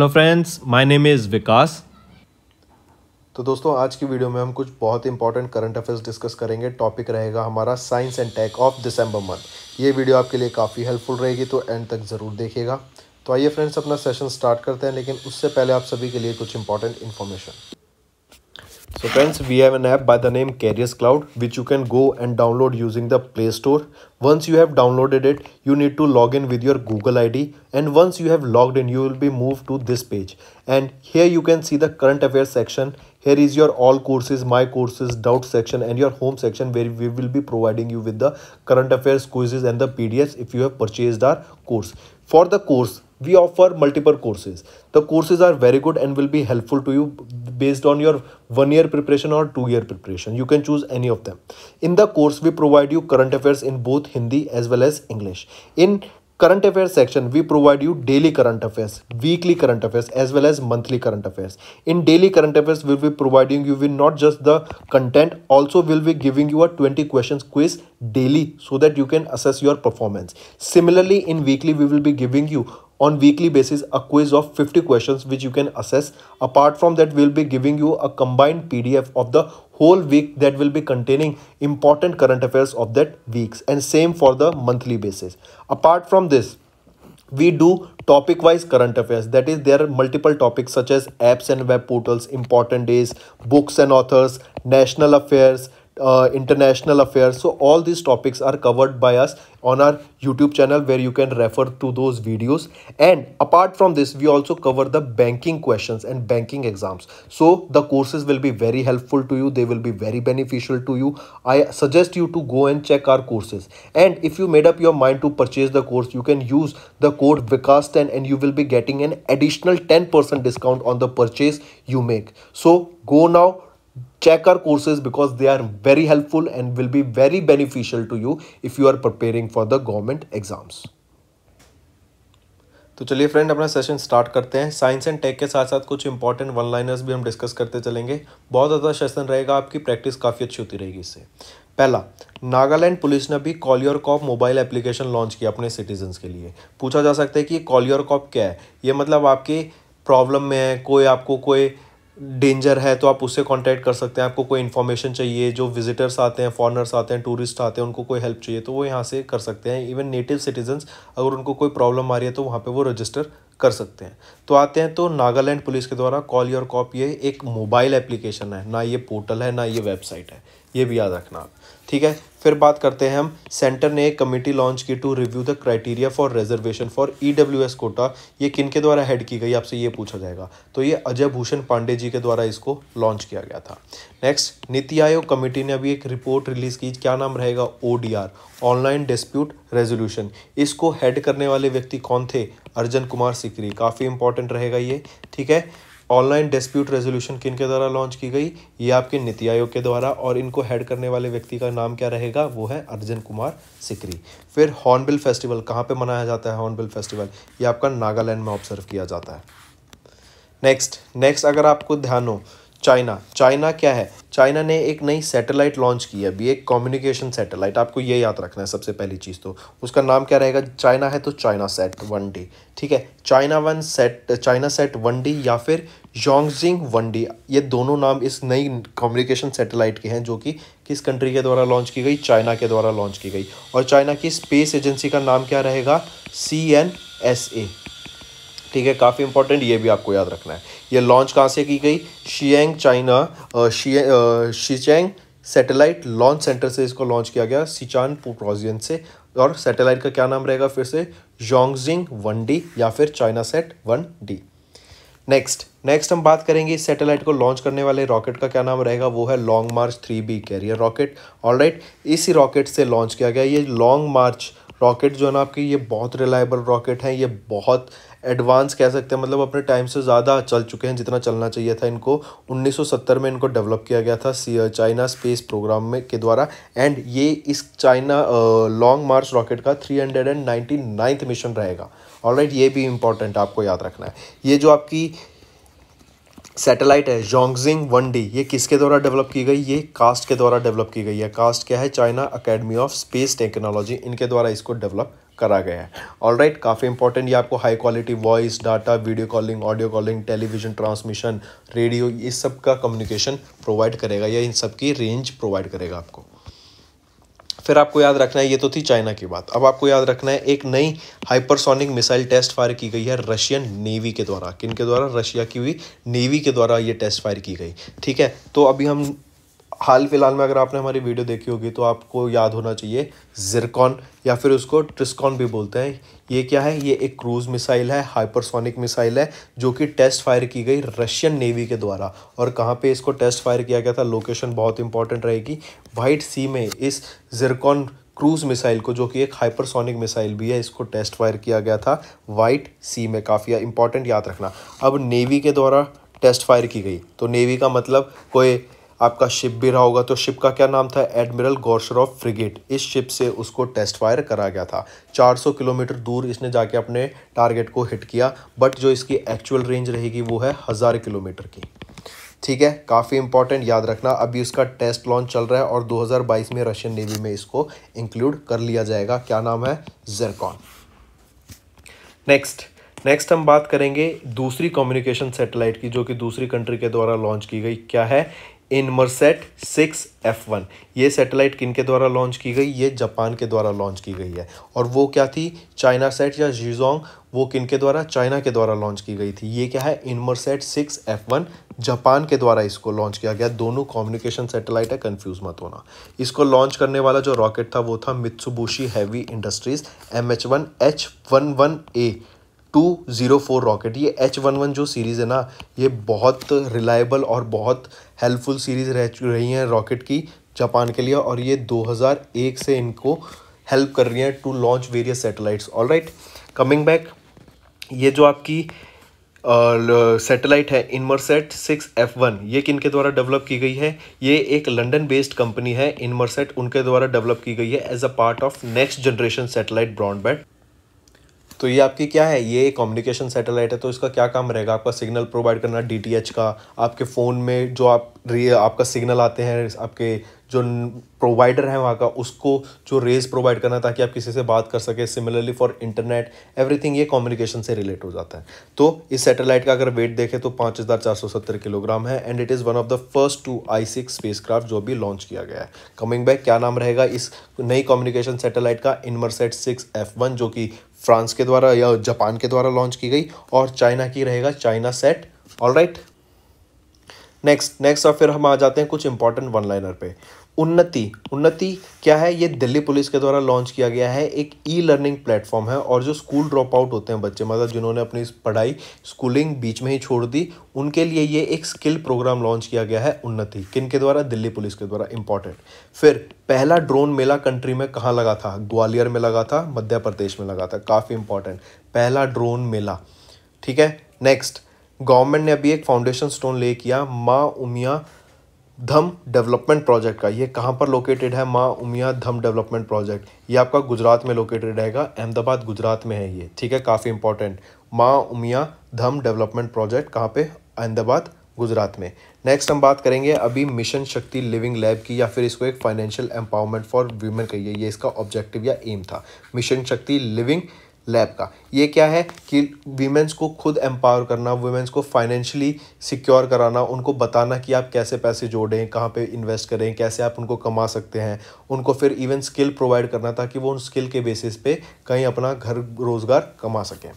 Hello friends my name is Vikas तो दोस्तों आज की वीडियो में हम कुछ बहुत इंपॉर्टेंट करंट अफेयर्स डिस्कस करेंगे टॉपिक रहेगा हमारा साइंस एंड टेक ऑफ दिसंबर मंथ ये वीडियो आपके लिए काफ़ी हेल्पफुल रहेगी तो एंड तक ज़रूर देखिएगा तो आइए फ्रेंड्स अपना सेशन स्टार्ट करते हैं लेकिन उससे पहले आप सभी के लिए कुछ important information So friends, we have an app by the name Carriers Cloud, which you can go and download using the Play Store. Once you have downloaded it, you need to log in with your Google ID. And once you have logged in, you will be moved to this page. And here you can see the current affairs section. Here is your all courses, my courses, doubt section and your home section where we will be providing you with the current affairs quizzes and the PDFs if you have purchased our course. For the course, we offer multiple courses the courses are very good and will be helpful to you based on your one year preparation or two year preparation you can choose any of them in the course we provide you current affairs in both hindi as well as english in current affairs section we provide you daily current affairs weekly current affairs as well as monthly current affairs in daily current affairs we'll be providing you with not just the content also we'll be giving you a 20 questions quiz daily so that you can assess your performance similarly in weekly we will be giving you on weekly basis a quiz of 50 questions which you can assess. Apart from that, we'll be giving you a combined PDF of the whole week that will be containing important current affairs of that weeks and same for the monthly basis. Apart from this, we do topic wise current affairs that is there are multiple topics such as apps and web portals important days books and authors national affairs uh, international affairs so all these topics are covered by us on our youtube channel where you can refer to those videos and apart from this we also cover the banking questions and banking exams so the courses will be very helpful to you they will be very beneficial to you i suggest you to go and check our courses and if you made up your mind to purchase the course you can use the code vikas10 and you will be getting an additional 10% discount on the purchase you make so go now check our courses because they are very helpful and will be very beneficial to you if you are preparing for the government exams तो चलिए friend अपना session start करते हैं science and take के साथ साथ कुछ important one liners भी हम डिस्कस करते चलेंगे बहुत ज़्यादा सेशन रहेगा आपकी प्रैक्टिस काफ़ी अच्छी होती रहेगी इससे पहला नागालैंड पुलिस ने भी कॉलियर कॉप मोबाइल एप्लीकेशन लॉन्च किया अपने सिटीजन्स के लिए पूछा जा सकता है कि कॉलियर कॉप क्या है ये मतलब आपके प्रॉब्लम में है कोई आपको कोई डेंजर है तो आप उससे कांटेक्ट कर सकते हैं आपको कोई इन्फॉर्मेशन चाहिए जो विजिटर्स आते हैं फॉरनर्स आते हैं टूरिस्ट आते हैं उनको कोई हेल्प चाहिए तो वो यहाँ से कर सकते हैं इवन नेटिव सिटीजन्स अगर उनको कोई प्रॉब्लम आ रही है तो वहाँ पे वो रजिस्टर कर सकते हैं तो आते हैं तो नागालैंड पुलिस के द्वारा कॉल योर कॉप ये एक मोबाइल एप्लीकेशन है ना ये पोर्टल है ना ये वेबसाइट है ये भी याद रखना आप ठीक है फिर बात करते हैं हम सेंटर ने एक कमेटी लॉन्च की to review the criteria for reservation for E W S quota ये किन के द्वारा हेड की गई आपसे ये पूछा जाएगा तो ये अजय भूषण पांडे जी के द्वारा इसको लॉन्च किया गया था नेक्स्ट नीति आयोग कमेटी ने अभी एक रिपोर्ट रिलीज की क्या नाम रहेगा O D R online dispute resolution इसको हेड करने वाले व्यक्ति कौन थे अर्जन कुमार सिकरी काफ़ी इंपॉर्टेंट रहेगा ये ठीक है ऑनलाइन डिस्प्यूट रेजोल्यूशन किन के द्वारा लॉन्च की गई ये आपके नीति आयोग के द्वारा और इनको हेड करने वाले व्यक्ति का नाम क्या रहेगा वो है अर्जन कुमार सिकरी फिर हॉर्नबिल फेस्टिवल कहाँ पे मनाया जाता है हॉर्नबिल फेस्टिवल ये आपका नागालैंड में ऑब्जर्व किया जाता है नेक्स्ट नेक्स्ट अगर आपको ध्यान हो चाइना चाइना क्या है चाइना ने एक नई सैटेलाइट लॉन्च की है अभी एक कम्युनिकेशन सैटेलाइट आपको ये याद रखना है सबसे पहली चीज़ तो उसका नाम क्या रहेगा चाइना है तो चाइना सेट वन डी ठीक है China one sat China sat one D या फिर जोंगजिंग वन डी ये दोनों नाम इस नई कम्युनिकेशन सैटेलाइट के हैं जो कि किस कंट्री के द्वारा लॉन्च की गई चाइना के द्वारा लॉन्च की गई और चाइना की स्पेस एजेंसी का नाम क्या रहेगा सी एन एस ए ठीक है काफ़ी इंपॉर्टेंट ये भी आपको याद रखना है ये लॉन्च कहाँ से की गई शियंग China Xichang satellite launch centre से इसको लॉन्च किया गया सिचान प्रोजियन से और सैटेलाइट का क्या नाम रहेगा फिर से जोंगजिंग वन डी या फिर China sat one D next next हम बात करेंगे इस सैटेलाइट को लॉन्च करने वाले रॉकेट का क्या नाम रहेगा वो है long march three B carrier rocket alright इसी रॉकेट से लॉन्च किया गया ये लॉन्ग मार्च रॉकेट जो है ना आपकी ये बहुत रिलायबल रॉकेट हैं ये बहुत एडवांस कह सकते हैं मतलब अपने टाइम से ज़्यादा चल चुके हैं जितना चलना चाहिए था इनको 1970 में इनको डेवलप किया गया था चाइना स्पेस प्रोग्राम में के द्वारा एंड ये इस चाइना लॉन्ग मार्च रॉकेट का three hundred and ninety ninth mission रहेगा ऑल right, ये भी इंपॉर्टेंट आपको याद रखना है ये जो आपकी सैटेलाइट है जोंगजिंग वन डी ये किसके द्वारा डेवलप की गई ये कास्ट के द्वारा डेवलप की गई है कास्ट क्या है China academy of space technology इनके द्वारा इसको डेवलप करा गया है ऑल राइट right, काफ़ी इंपॉर्टेंट ये आपको high quality voice data video calling audio calling television transmission radio इस सब का कम्युनिकेशन प्रोवाइड करेगा या इन सब की रेंज प्रोवाइड करेगा आपको फिर आपको याद रखना है ये तो थी चाइना की बात अब आपको याद रखना है एक नई हाइपरसोनिक मिसाइल टेस्ट फायर की गई है रशियन नेवी के द्वारा किन के द्वारा रशिया की हुई नेवी के द्वारा ये टेस्ट फायर की गई ठीक है तो अभी हम हाल फिलहाल में अगर आपने हमारी वीडियो देखी होगी तो आपको याद होना चाहिए जिरकॉन या फिर उसको ट्रिस्कॉन भी बोलते हैं ये क्या है ये एक क्रूज़ मिसाइल है हाइपरसोनिक मिसाइल है जो कि टेस्ट फायर की गई रशियन नेवी के द्वारा और कहाँ पे इसको टेस्ट फायर किया गया था लोकेशन बहुत इंपॉर्टेंट रहेगी वाइट सी में इस जिरकॉन क्रूज़ मिसाइल को जो कि एक हाइपरसोनिक मिसाइल भी है इसको टेस्ट फायर किया गया था वाइट सी में काफ़ी इंपॉर्टेंट याद रखना अब नेवी के द्वारा टेस्ट फायर की गई तो नेवी का मतलब कोई आपका शिप भी रहा होगा तो शिप का क्या नाम था एडमिरल गौरशरॉफ फ्रिगेट इस शिप से उसको टेस्ट फायर करा गया था 400 किलोमीटर दूर इसने जाके अपने टारगेट को हिट किया बट जो इसकी एक्चुअल रेंज रहेगी वो है हज़ार किलोमीटर की ठीक है काफ़ी इंपॉर्टेंट याद रखना अभी उसका टेस्ट लॉन्च चल रहा है और 2022 में रशियन नेवी में इसको इंक्लूड कर लिया जाएगा क्या नाम है जेरकॉन नेक्स्ट नेक्स्ट हम बात करेंगे दूसरी कम्युनिकेशन सैटेलाइट की जो कि दूसरी कंट्री के द्वारा लॉन्च की गई क्या है इनमरसेट सिक्स एफ वन ये सैटेलाइट किन के द्वारा लॉन्च की गई ये जापान के द्वारा लॉन्च की गई है और वो क्या थी चाइना सेट या जीजोंग वो किन के द्वारा चाइना के द्वारा लॉन्च की गई थी ये क्या है Inmarsat six F one Japan के द्वारा इसको लॉन्च किया गया दोनों कम्युनिकेशन सैटेलाइट है कंफ्यूज मत होना इसको लॉन्च करने वाला जो रॉकेट था वो था Mitsubishi heavy industries M H one H one one A two zero four rocket ये एच वन वन जो सीरीज़ है ना ये बहुत रिलायबल और बहुत हेल्पफुल सीरीज़ रह रही हैं रॉकेट की जापान के लिए और ये 2001 से इनको हेल्प कर रही हैं to launch various satellites all right coming back ये जो आपकी सैटेलाइट uh, है इनमरसेट सिक्स एफ वन ये किन के द्वारा डेवलप की गई है ये एक लंदन बेस्ड कंपनी है इनमरसेट उनके द्वारा डेवलप की गई है as a part of next generation satellite broadband तो ये आपकी क्या है ये कम्युनिकेशन सैटेलाइट है तो इसका क्या काम रहेगा आपका सिग्नल प्रोवाइड करना डी का आपके फ़ोन में जो आप आपका सिग्नल आते हैं आपके जो प्रोवाइडर है वहाँ का उसको जो रेज प्रोवाइड करना ताकि आप किसी से बात कर सके सिमिलरली फॉर इंटरनेट एवरीथिंग ये कम्युनिकेशन से रिलेट हो जाता है तो इस सैटेलाइट का अगर वेट देखें तो पाँच हज़ार चार सौ सत्तर किलोग्राम है and it is one of the first two I six spacecraft जो भी लॉन्च किया गया है कमिंग बैक क्या नाम रहेगा इस नई कम्युनिकेशन सेटेलाइट का इनमरसेट सिक्स एफ वन जो कि फ्रांस के द्वारा या जापान के द्वारा लॉन्च की गई और चाइना की रहेगा China sat all right next next और फिर हम आ जाते हैं कुछ इंपॉर्टेंट वन लाइनर पे उन्नति उन्नति क्या है ये दिल्ली पुलिस के द्वारा लॉन्च किया गया है एक ई लर्निंग प्लेटफॉर्म है और जो स्कूल ड्रॉप आउट होते हैं बच्चे मतलब जिन्होंने अपनी पढ़ाई स्कूलिंग बीच में ही छोड़ दी उनके लिए ये एक स्किल प्रोग्राम लॉन्च किया गया है उन्नति किन के द्वारा दिल्ली पुलिस के द्वारा इंपॉर्टेंट फिर पहला ड्रोन मेला कंट्री में कहाँ लगा था ग्वालियर में लगा था मध्य प्रदेश में लगा था काफ़ी इंपॉर्टेंट पहला ड्रोन मेला ठीक है नेक्स्ट गवर्नमेंट ने अभी एक फाउंडेशन स्टोन ले किया माँ उमिया धम डेवलपमेंट प्रोजेक्ट का ये कहाँ पर लोकेटेड है माँ उमिया धम डेवलपमेंट प्रोजेक्ट ये आपका गुजरात में लोकेटेड रहेगा अहमदाबाद गुजरात में है ये ठीक है काफ़ी इंपॉर्टेंट माँ उमिया धम डेवलपमेंट प्रोजेक्ट कहाँ पे अहमदाबाद गुजरात में नेक्स्ट हम बात करेंगे अभी मिशन शक्ति लिविंग लैब की या फिर इसको एक फाइनेंशियल एम्पावरमेंट फॉर वीमेन कहिए ये इसका ऑब्जेक्टिव या एम था मिशन शक्ति लिविंग लैब का ये क्या है कि वीमेंस को खुद एम्पावर करना वीमेंस को फाइनेंशियली सिक्योर कराना उनको बताना कि आप कैसे पैसे जोड़ें कहाँ पे इन्वेस्ट करें कैसे आप उनको कमा सकते हैं उनको फिर इवन स्किल प्रोवाइड करना ताकि वो उन स्किल के बेसिस पे कहीं अपना घर रोज़गार कमा सकें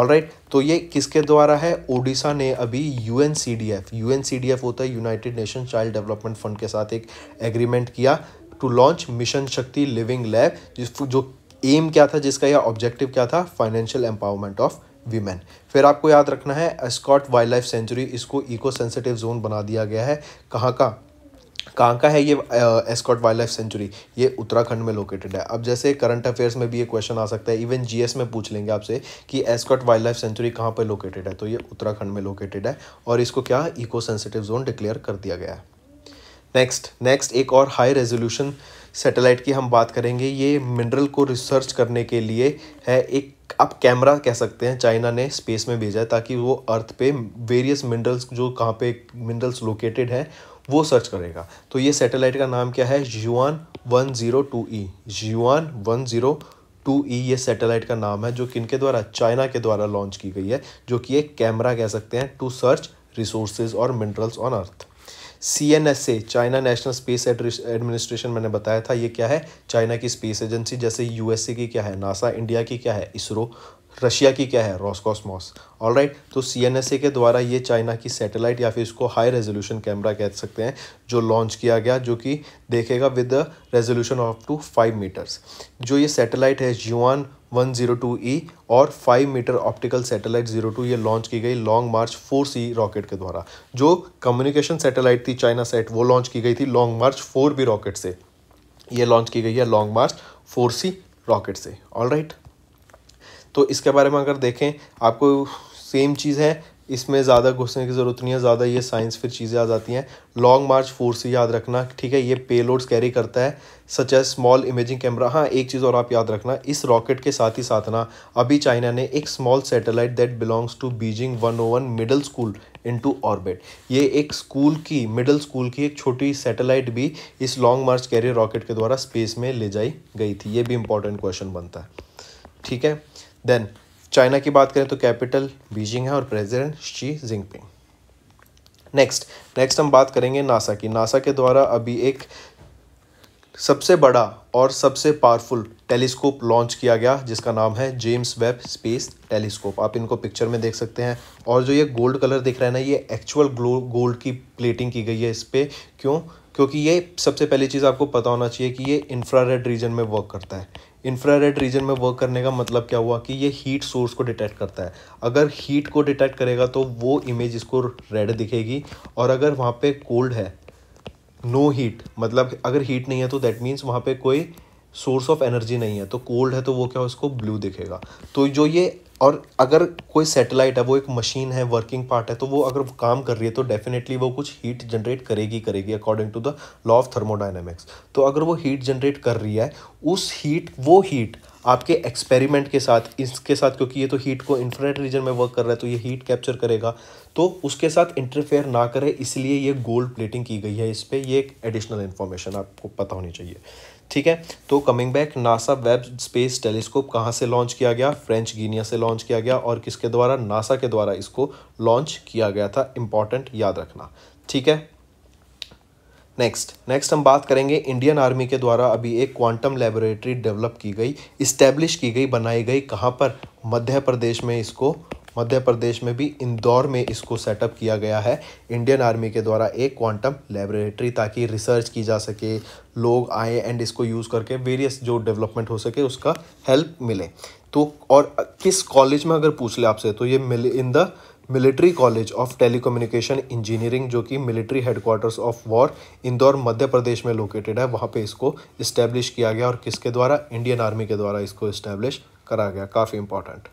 ऑल right, तो ये किसके द्वारा है ओडिशा ने अभी U N C D F U N C D F होता है united nation child development fund के साथ एक एग्रीमेंट किया to launch mission Shakti living lab जिस जो एम क्या था जिसका या ऑब्जेक्टिव क्या था फाइनेंशियल एम्पावरमेंट ऑफ वीमेन फिर आपको याद रखना है एस्कॉट वाइल्ड लाइफ सेंचुरी इसको इको सेंसिटिव जोन बना दिया गया है कहाँ का कहाँ का है ये एस्कॉट वाइल्ड लाइफ सेंचुरी ये उत्तराखंड में लोकेटेड है अब जैसे करंट अफेयर्स में भी ये क्वेश्चन आ सकता है इवन जीएस में पूछ लेंगे आपसे कि एस्कॉट वाइल्ड लाइफ सेंचुरी कहाँ पर लोकेटेड है तो ये उत्तराखंड में लोकेटेड है और इसको क्या इको सेंसिटिव जोन डिक्लेयर कर दिया गया है नेक्स्ट नेक्स्ट एक और हाई रेजोल्यूशन सैटेलाइट की हम बात करेंगे ये मिनरल को रिसर्च करने के लिए है एक आप कैमरा कह सकते हैं चाइना ने स्पेस में भेजा है ताकि वो अर्थ पे वेरियस मिनरल्स जो कहाँ पे मिनरल्स लोकेटेड हैं वो सर्च करेगा तो ये सैटेलाइट का नाम क्या है जुआन वन ज़ीरो टू ई जुआन वन ज़ीरो टू ई ये सैटेलाइट का नाम है जो किन के द्वारा चाइना के द्वारा लॉन्च की गई है जो कि एक कैमरा कह सकते हैं टू सर्च रिसोर्सेज और minerals on earth C N S A China national space administration मैंने बताया था ये क्या है चाइना की स्पेस एजेंसी जैसे यूएसए की क्या है नासा इंडिया की क्या है इसरो रशिया की क्या है रॉसकॉसमॉस ऑल राइट तो सी एन एस ए के द्वारा ये चाइना की सैटेलाइट या फिर इसको हाई रेजोल्यूशन कैमरा कह सकते हैं जो लॉन्च किया गया जो कि देखेगा with the resolution of two five metres जो ये सैटेलाइट है जीवान वन जीरो टू ई और five metre optical satellite zero two ये लॉन्च की गई long march four C rocket के द्वारा जो कम्युनिकेशन सैटेलाइट थी चाइना सेट वो लॉन्च की गई थी long march four B rocket से ये लॉन्च की गई है long march four C rocket से ऑल राइट right? तो इसके बारे में अगर देखें आपको सेम चीज़ है इसमें ज़्यादा घुसने की ज़रूरत नहीं है ज़्यादा ये साइंस फिर चीज़ें आ जाती हैं लॉन्ग मार्च फोर्स याद रखना ठीक है ये पेलोड्स कैरी करता है such as small imaging camera हाँ एक चीज़ और आप याद रखना इस रॉकेट के साथ ही साथ ना अभी चाइना ने एक small satellite that belongs to Beijing one O one middle school to orbit ये एक स्कूल की मिडल स्कूल की एक छोटी सैटेलाइट भी इस लॉन्ग मार्च कैरियर रॉकेट के द्वारा स्पेस में ले जाई गई थी ये भी इंपॉर्टेंट क्वेश्चन बनता है ठीक है देन चाइना की बात करें तो कैपिटल बीजिंग है और president Xi Jinping next next हम बात करेंगे नासा की नासा के द्वारा अभी एक सबसे बड़ा और सबसे पावरफुल टेलीस्कोप लॉन्च किया गया जिसका नाम है जेम्स वेब स्पेस टेलीस्कोप आप इनको पिक्चर में देख सकते हैं और जो ये गोल्ड कलर दिख रहा है ना ये एक्चुअल गोल्ड की प्लेटिंग की गई है इस पर क्यों क्योंकि ये सबसे पहली चीज़ आपको पता होना चाहिए कि ये इंफ्रारेड रीजन में वर्क करता है इंफ्रारेड रीजन में वर्क करने का मतलब क्या हुआ कि ये हीट सोर्स को डिटेक्ट करता है अगर हीट को डिटेक्ट करेगा तो वो इमेज इसको रेड दिखेगी और अगर वहाँ पे कोल्ड है नो हीट मतलब अगर हीट नहीं है तो दैट मीन्स वहाँ पे कोई सोर्स ऑफ एनर्जी नहीं है तो कोल्ड है तो वो क्या उसको ब्लू दिखेगा तो जो ये और अगर कोई सैटेलाइट है वो एक मशीन है वर्किंग पार्ट है तो वो अगर काम कर रही है तो डेफिनेटली वो कुछ हीट जनरेट करेगी करेगी according to the law of thermodynamics तो अगर वो हीट जनरेट कर रही है उस हीट वो हीट आपके एक्सपेरिमेंट के साथ इसके साथ क्योंकि ये तो हीट को इन्फ्रेट रीजन में वर्क कर रहा है तो ये हीट कैप्चर करेगा तो उसके साथ इंटरफेयर ना करे इसलिए ये गोल्ड प्लेटिंग की गई है इस पर ये एक एडिशनल इन्फॉर्मेशन आपको पता होनी चाहिए ठीक है तो coming back NASA webb space telescope कहाँ से लॉन्च किया गया फ्रेंच गिनिया से लॉन्च लॉन्च किया गया और किसके द्वारा नासा के द्वारा इसको लॉन्च किया गया था इंपॉर्टेंट याद रखना ठीक है नेक्स्ट नेक्स्ट हम बात करेंगे इंडियन आर्मी के द्वारा अभी एक क्वांटम लेबोरेटरी डेवलप की गई इस्टेब्लिश की गई बनाई गई कहाँ पर मध्य प्रदेश में इसको मध्य प्रदेश में भी इंदौर में इसको सेटअप किया गया है इंडियन आर्मी के द्वारा एक क्वांटम लेबोरेटरी ताकि रिसर्च की जा सके लोग आए एंड इसको यूज़ करके वेरियस जो डेवलपमेंट हो सके उसका हेल्प मिले तो और किस कॉलेज में अगर पूछ ले आपसे तो ये मिल in the military college of telecommunication engineering जो कि military headquarters of war Indore Madhya Pradesh में लोकेटेड है वहाँ पे इसको इस्टेब्लिश किया गया और किसके द्वारा इंडियन आर्मी के द्वारा इसको इस्टेब्लिश करा गया काफ़ी इंपॉर्टेंट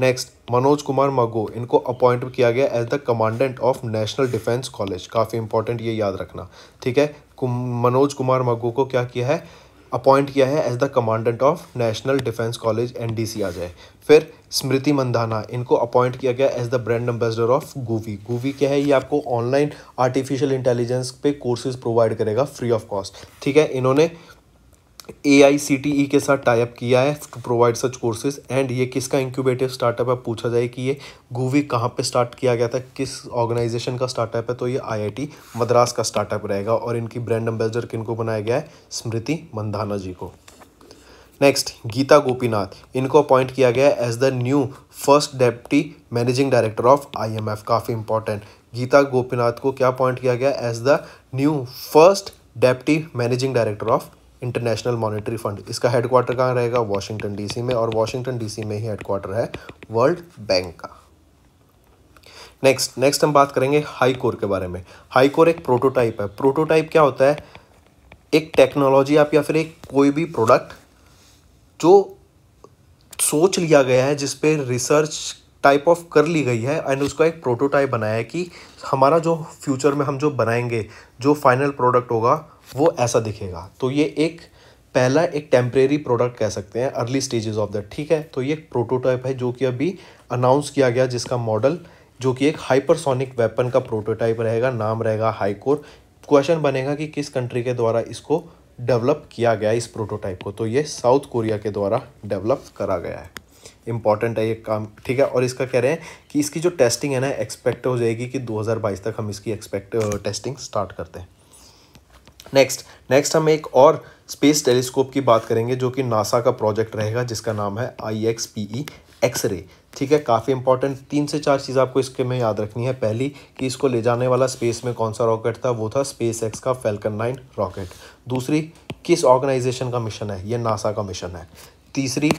नेक्स्ट मनोज कुमार मगो इनको अपॉइंट किया गया as the commandant of national defence college काफ़ी इंपॉर्टेंट ये याद रखना ठीक है मनोज कुमार मगो को क्या किया है अपॉइंट किया है as the commandant of national defence college एन आ जाए फिर स्मृति मंदाना इनको अपॉइंट किया गया as the brand ambassador of Guvi Guvi क्या है ये आपको ऑनलाइन आर्टिफिशियल इंटेलिजेंस पे कोर्सेज प्रोवाइड करेगा फ्री ऑफ कॉस्ट ठीक है इन्होंने ए e के साथ टाइप किया है प्रोवाइड सच कोर्सेज एंड ये किसका इंक्यूबेटिव स्टार्टअप है पूछा जाए कि ये गूवी कहाँ पे स्टार्ट किया गया था किस ऑर्गेनाइजेशन का स्टार्टअप है तो ये आईआईटी मद्रास का स्टार्टअप रहेगा और इनकी ब्रांड एम्बेसडर किनको बनाया गया है स्मृति मंदाना जी को नेक्स्ट गीता गोपीनाथ इनको अपॉइंट किया गया है as the new first deputy managing director of I काफ़ी इंपॉर्टेंट गीता गोपीनाथ को क्या अपॉइंट किया गया as the new first deputy managing director of international monetary fund इसका हेडक्वार्टर कहाँ रहेगा वाशिंगटन डीसी में और वाशिंगटन डीसी में ही हेडक्वार्टर है वर्ल्ड बैंक का नेक्स्ट नेक्स्ट हम बात करेंगे हाई कोर के बारे में हाई कोर एक प्रोटोटाइप है प्रोटोटाइप क्या होता है एक टेक्नोलॉजी आप या फिर एक कोई भी प्रोडक्ट जो सोच लिया गया है जिस पे रिसर्च टाइप ऑफ कर ली गई है एंड उसका एक प्रोटोटाइप बनाया है कि हमारा जो फ्यूचर में हम जो बनाएंगे जो फाइनल प्रोडक्ट होगा वो ऐसा दिखेगा तो ये एक पहला एक टेम्परेरी प्रोडक्ट कह सकते हैं अर्ली स्टेजेस ऑफ दैट ठीक है तो ये एक प्रोटोटाइप है जो कि अभी अनाउंस किया गया जिसका मॉडल जो कि एक हाइपरसोनिक वेपन का प्रोटोटाइप रहेगा नाम रहेगा हाईकोर क्वेश्चन बनेगा कि किस कंट्री के द्वारा इसको डेवलप किया गया इस प्रोटोटाइप को तो ये साउथ कोरिया के द्वारा डेवलप करा गया है इंपॉर्टेंट है ये काम ठीक है और इसका कह रहे हैं कि इसकी जो टेस्टिंग है ना एक्सपेक्ट हो जाएगी कि 2022 तक हम इसकी एक्सपेक्ट टेस्टिंग स्टार्ट करते हैं नेक्स्ट नेक्स्ट हम एक और स्पेस टेलीस्कोप की बात करेंगे जो कि नासा का प्रोजेक्ट रहेगा जिसका नाम है I X P E X ray ठीक है काफ़ी इंपॉर्टेंट तीन से चार चीज़ आपको इसके में याद रखनी है पहली कि इसको ले जाने वाला स्पेस में कौन सा रॉकेट था वो था स्पेस एक्स का फेल्कन नाइन रॉकेट दूसरी किस ऑर्गेनाइजेशन का मिशन है ये नासा का मिशन है तीसरी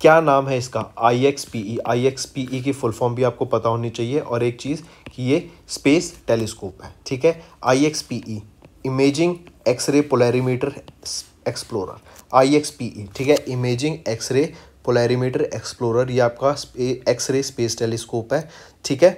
क्या नाम है इसका I X P E I X P E की फुल फॉर्म भी आपको पता होनी चाहिए और एक चीज़ कि ये स्पेस टेलीस्कोप है ठीक है I X P E imaging X ray polarimeter explorer I X P E ठीक है इमेजिंग एक्सरे पोलैरीमीटर एक्सप्लोरर ये आपका एक्सरे स्पेस टेलीस्कोप है ठीक है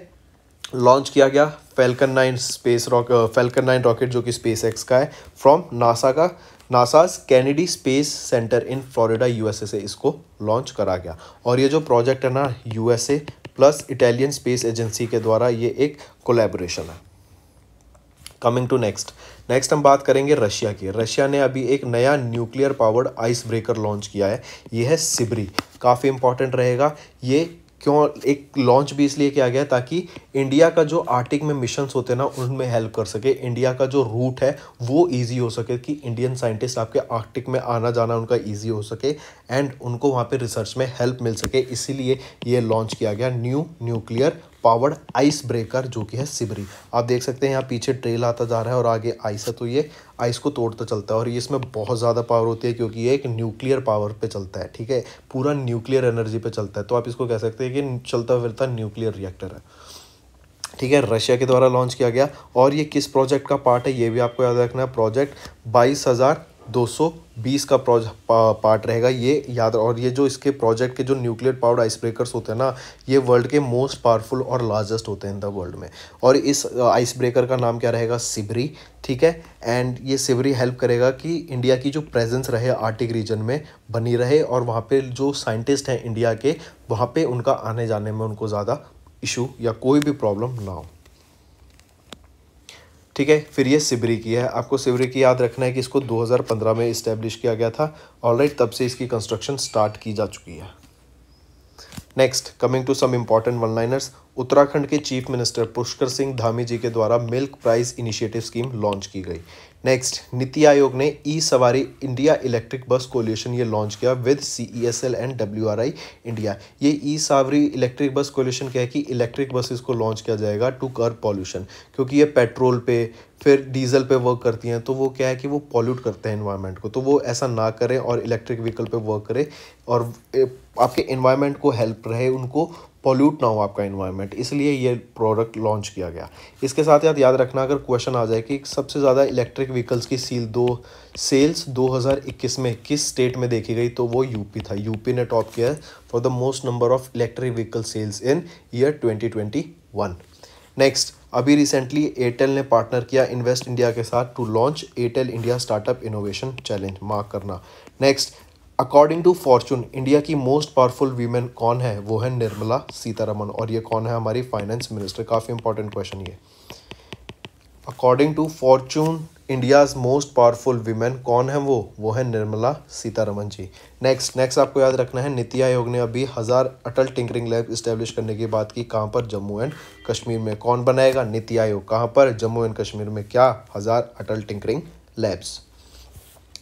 लॉन्च किया गया falcon nine space rock falcon nine rocket जो कि स्पेस एक्स का है फ्रॉम नासा का NASA's Kennedy space centre in Florida USA से इसको लॉन्च करा गया और ये जो प्रोजेक्ट है ना USA plus Italian space agency के द्वारा ये एक कोलेबोरेशन है कमिंग टू नेक्स्ट नेक्स्ट हम बात करेंगे रशिया की रशिया ने अभी एक नया nuclear powered icebreaker launch किया है ये है सिबरी काफ़ी इंपॉर्टेंट रहेगा ये क्यों एक लॉन्च भी इसलिए किया गया ताकि इंडिया का जो आर्टिक में मिशन होते हैं ना उनमें हेल्प कर सके इंडिया का जो रूट है वो इजी हो सके कि इंडियन साइंटिस्ट आपके आर्टिक में आना जाना उनका इजी हो सके एंड उनको वहाँ पे रिसर्च में हेल्प मिल सके इसीलिए ये लॉन्च किया गया new nuclear powered icebreaker जो कि है सिबरी आप देख सकते हैं यहाँ पीछे ट्रेल आता जा रहा है और आगे आइस है तो ये आइस को तोड़ता चलता है और ये इसमें बहुत ज़्यादा पावर होती है क्योंकि ये एक न्यूक्लियर पावर पे चलता है ठीक है पूरा न्यूक्लियर एनर्जी पे चलता है तो आप इसको कह सकते हैं कि चलता फिरता न्यूक्लियर रिएक्टर है ठीक है रशिया के द्वारा लॉन्च किया गया और ये किस प्रोजेक्ट का पार्ट है ये भी आपको याद रखना है प्रोजेक्ट बाईस हज़ार 220 का पार्ट रहेगा ये याद और ये जो इसके प्रोजेक्ट के जो न्यूक्लियर पावर्ड आइस ब्रेकर्स होते हैं ना ये वर्ल्ड के मोस्ट पावरफुल और लार्जेस्ट होते हैं इन द वर्ल्ड में और इस आइस ब्रेकर का नाम क्या रहेगा सिबरी ठीक है एंड ये सिबरी हेल्प करेगा कि इंडिया की जो प्रेजेंस रहे आर्टिक रीजन में बनी रहे और वहाँ पर जो साइंटिस्ट हैं इंडिया के वहाँ पर उनका आने जाने में उनको ज़्यादा इशू या कोई भी प्रॉब्लम ना हो ठीक है फिर ये सिबरी की है आपको सिबरी की याद रखना है कि इसको 2015 में इस्टेब्लिश किया गया था ऑलराइट तब से इसकी कंस्ट्रक्शन स्टार्ट की जा चुकी है next coming to some important one liners Uttarakhand के चीफ मिनिस्टर पुष्कर सिंह धामी जी के द्वारा milk price initiative scheme launch की गई नेक्स्ट नीति आयोग ने E Sawari India electric bus coalition ये लॉन्च किया with C E S L and W R I India ये E सवारी इलेक्ट्रिक बस कोल्यूशन क्या है कि इलेक्ट्रिक बसेस को लॉन्च किया जाएगा टू कर पॉल्यूशन क्योंकि ये पेट्रोल पे फिर डीजल पे वर्क करती हैं तो वो क्या है कि वो पॉल्यूट करते हैं इन्वायरमेंट को तो वो ऐसा ना करें और इलेक्ट्रिक व्हीकल पे वर्क करें और आपके इन्वायरमेंट को हेल्प रहे उनको पोल्यूट ना हो आपका इन्वायरमेंट इसलिए ये प्रोडक्ट लॉन्च किया गया इसके साथ याद याद रखना अगर क्वेश्चन आ जाए कि सबसे ज़्यादा इलेक्ट्रिक व्हीकल्स की सील दो सेल्स 2021 में किस स्टेट में देखी गई तो वो यूपी था यूपी ने टॉप किया for the most number of electric vehicle sales in year twenty next अभी रिसेंटली एयरटेल ने पार्टनर किया इन्वेस्ट इंडिया के साथ to launch Airtel India startup innovation challenge mark करना next according to fortune India की most powerful women कौन है वो है निर्मला सीतारमन और ये कौन है हमारी फाइनेंस मिनिस्टर काफ़ी इंपॉर्टेंट क्वेश्चन ये according to fortune India's most powerful women कौन है वो वो है निर्मला सीतारमन जी नेक्स्ट नेक्स्ट आपको याद रखना है नीति आयोग ने अभी हज़ार अटल टिंकरिंग लैब इस्टेब्लिश करने की बात की कहाँ पर जम्मू एंड कश्मीर में कौन बनाएगा नीति आयोग कहाँ पर जम्मू एंड कश्मीर में क्या हज़ार अटल टिंकरिंग लैब्स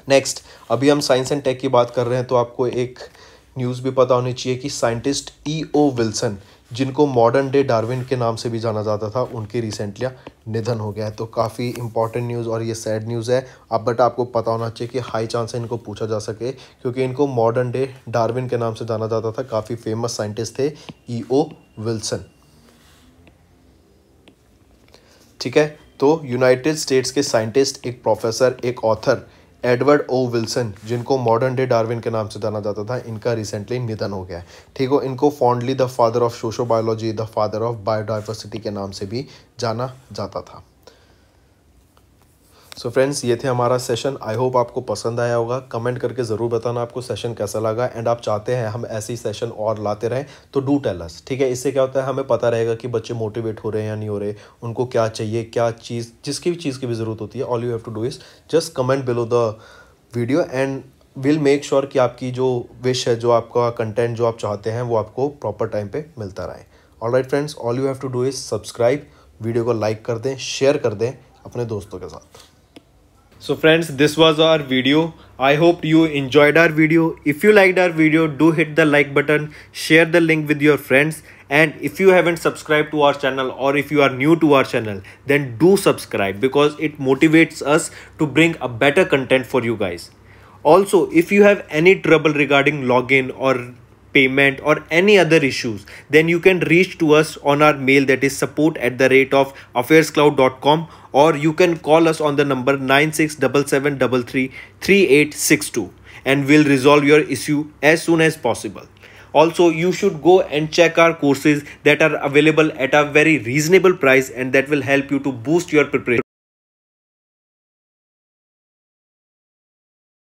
नेक्स्ट अभी हम साइंस एंड टेक की बात कर रहे हैं तो आपको एक न्यूज़ भी पता होनी चाहिए कि साइंटिस्ट ई ओ विल्सन जिनको मॉडर्न डे डार्विन के नाम से भी जाना जाता था उनके रिसेंटली निधन हो गया है तो काफ़ी इंपॉर्टेंट न्यूज़ और ये सैड न्यूज़ है अब बट आपको पता होना चाहिए कि हाई चांस है इनको पूछा जा सके क्योंकि इनको मॉडर्न डे डार्विन के नाम से जाना जाता था काफ़ी फेमस साइंटिस्ट थे ई ओ विल्सन ठीक है तो यूनाइटेड स्टेट्स के साइंटिस्ट एक प्रोफेसर एक ऑथर एडवर्ड ओ विल्सन जिनको मॉडर्न डे डार्विन के नाम से जाना जाता था इनका रिसेंटली निधन हो गया है ठीक हो इनको fondly the father of sociobiology the father of biodiversity के नाम से भी जाना जाता था सो so फ्रेंड्स ये थे हमारा सेशन आई होप आपको पसंद आया होगा कमेंट करके ज़रूर बताना आपको सेशन कैसा लगा एंड आप चाहते हैं हम ऐसे ही सेशन और लाते रहें तो डू टेल अस ठीक है इससे क्या होता है हमें पता रहेगा कि बच्चे मोटिवेट हो रहे हैं या नहीं हो रहे उनको क्या चाहिए क्या चीज़ जिसकी भी चीज़ की भी ज़रूरत होती है all you have to do is just comment below the video and will make sure कि आपकी जो विश है जो आपका कंटेंट जो आप चाहते हैं वो आपको प्रॉपर टाइम पर मिलता रहे all right friends all you have to do is subscribe video को लाइक कर दें शेयर कर दें अपने दोस्तों के साथ so friends this was our video i hope you enjoyed our video if you liked our video do hit the like button share the link with your friends and if you haven't subscribed to our channel or if you are new to our channel then do subscribe because it motivates us to bring a better content for you guys also if you have any trouble regarding login or payment or any other issues then you can reach to us on our mail that is support at the rate of affairscloud.com or you can call us on the number 9677333862 and we'll resolve your issue as soon as possible also you should go and check our courses that are available at a very reasonable price and that will help you to boost your preparation